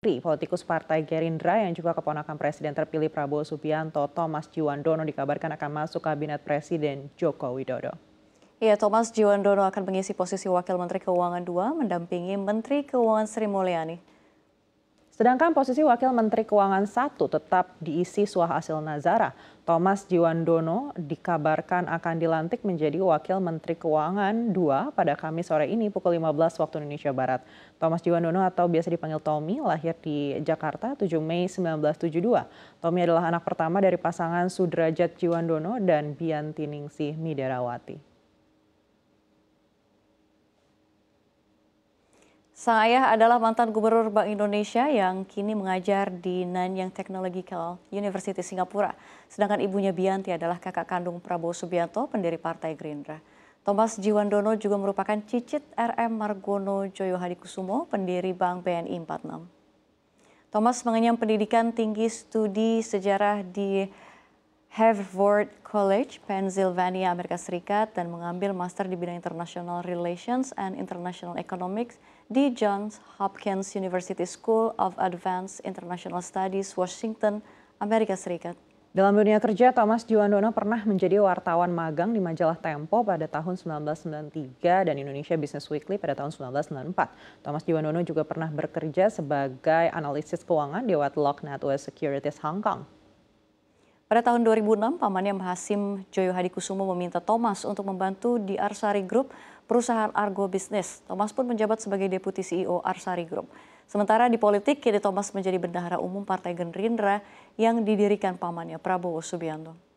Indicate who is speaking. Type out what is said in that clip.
Speaker 1: Politikus Partai Gerindra yang juga keponakan Presiden terpilih Prabowo Subianto, Thomas Jiwandono dikabarkan akan masuk kabinet Presiden Joko Widodo.
Speaker 2: Ya, Thomas Jiwandono akan mengisi posisi Wakil Menteri Keuangan II mendampingi Menteri Keuangan Sri Mulyani. Sedangkan posisi Wakil Menteri Keuangan satu tetap diisi suah Hasil Nazara.
Speaker 1: Thomas Jiwandono dikabarkan akan dilantik menjadi Wakil Menteri Keuangan dua pada Kamis sore ini pukul 15 waktu Indonesia Barat. Thomas Jiwandono atau biasa dipanggil Tommy lahir di Jakarta 7 Mei 1972. Tommy adalah anak pertama dari pasangan Sudrajat Jiwandono dan Bianti Ningsih Miderawati.
Speaker 2: Sang ayah adalah mantan gubernur Bank Indonesia yang kini mengajar di Nanyang Technological University Singapura. Sedangkan ibunya Bianti adalah kakak kandung Prabowo Subianto, pendiri Partai Gerindra. Thomas Jiwandono juga merupakan cicit RM Margono Joyo Hadikusumo, pendiri Bank BNI 46. Thomas mengenyam pendidikan tinggi studi sejarah di Harvard College, Pennsylvania, Amerika Serikat, dan mengambil master di bidang International Relations and International Economics di Johns Hopkins University School of Advanced International Studies, Washington, Amerika Serikat.
Speaker 1: Dalam dunia kerja, Thomas Juwandono pernah menjadi wartawan magang di majalah Tempo pada tahun 1993 dan Indonesia Business Weekly pada tahun 1994. Thomas Juwandono juga pernah bekerja sebagai analisis keuangan di Watlock NatWest Securities Hong Kong.
Speaker 2: Pada tahun 2006, pamannya Hasim Joyo Hadi Kusumo meminta Thomas untuk membantu di Arsari Group, perusahaan Argo Business. Thomas pun menjabat sebagai Deputi CEO Arsari Group. Sementara di politik, kini Thomas menjadi bendahara umum Partai Gerindra yang didirikan pamannya Prabowo Subianto.